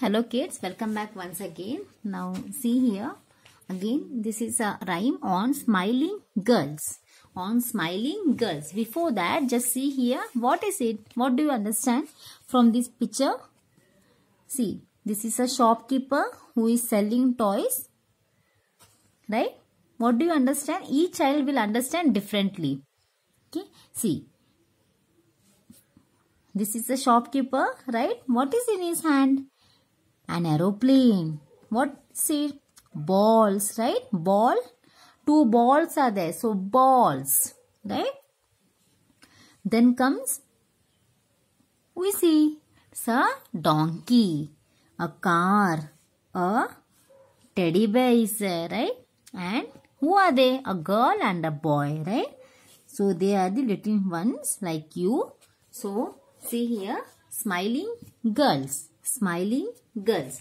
Hello kids, welcome back once again. Now see here, again this is a rhyme on smiling girls. On smiling girls. Before that, just see here, what is it? What do you understand from this picture? See, this is a shopkeeper who is selling toys. Right? What do you understand? Each child will understand differently. Okay, see. This is a shopkeeper, right? What is in his hand? an aeroplane. What see? Balls, right? Ball. Two balls are there. So, balls, right? Then comes, we see, it's a donkey, a car, a teddy bear is there, right? And who are they? A girl and a boy, right? So, they are the little ones like you. So, see here, smiling girls. Smiling Girls.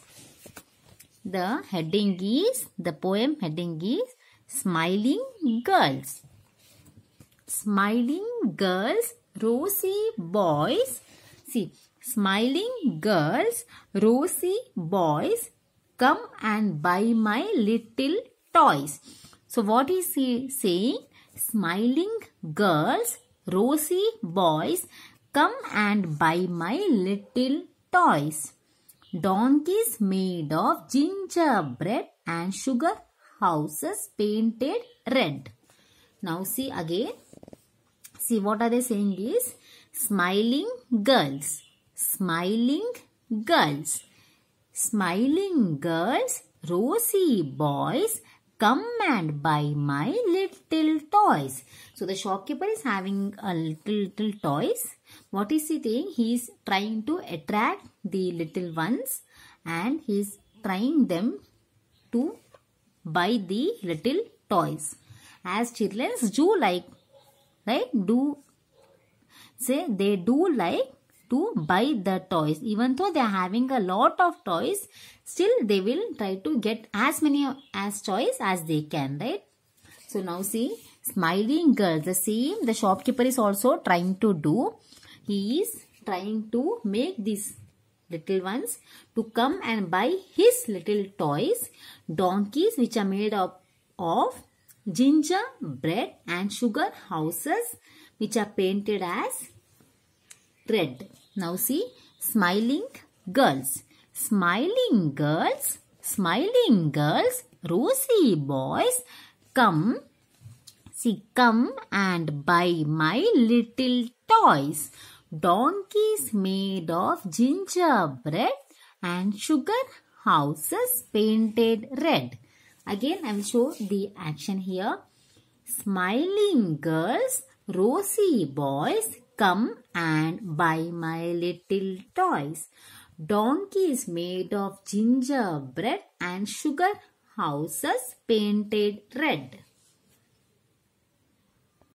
The heading is, the poem heading is Smiling Girls. Smiling Girls, Rosy Boys. See, Smiling Girls, Rosy Boys, come and buy my little toys. So what is he saying? Smiling girls, rosy boys, come and buy my little toys. Donkeys made of gingerbread and sugar houses painted red. Now see again. See what are they saying is smiling girls, smiling girls, smiling girls, rosy boys, come and buy my little toys. So the shopkeeper is having a little, little toys what is he doing? He is trying to attract the little ones and he is trying them to buy the little toys. As children do like, right? Do say they do like to buy the toys. Even though they are having a lot of toys, still they will try to get as many as toys as they can, right? So now see, smiling girl, the same the shopkeeper is also trying to do he is trying to make these little ones to come and buy his little toys, donkeys which are made up of ginger, bread and sugar houses which are painted as red. Now see, smiling girls, smiling girls, smiling girls, rosy boys, come, see, come and buy my little toys donkeys made of gingerbread and sugar houses painted red. Again, I will show the action here. Smiling girls, rosy boys, come and buy my little toys. Donkeys made of gingerbread and sugar houses painted red.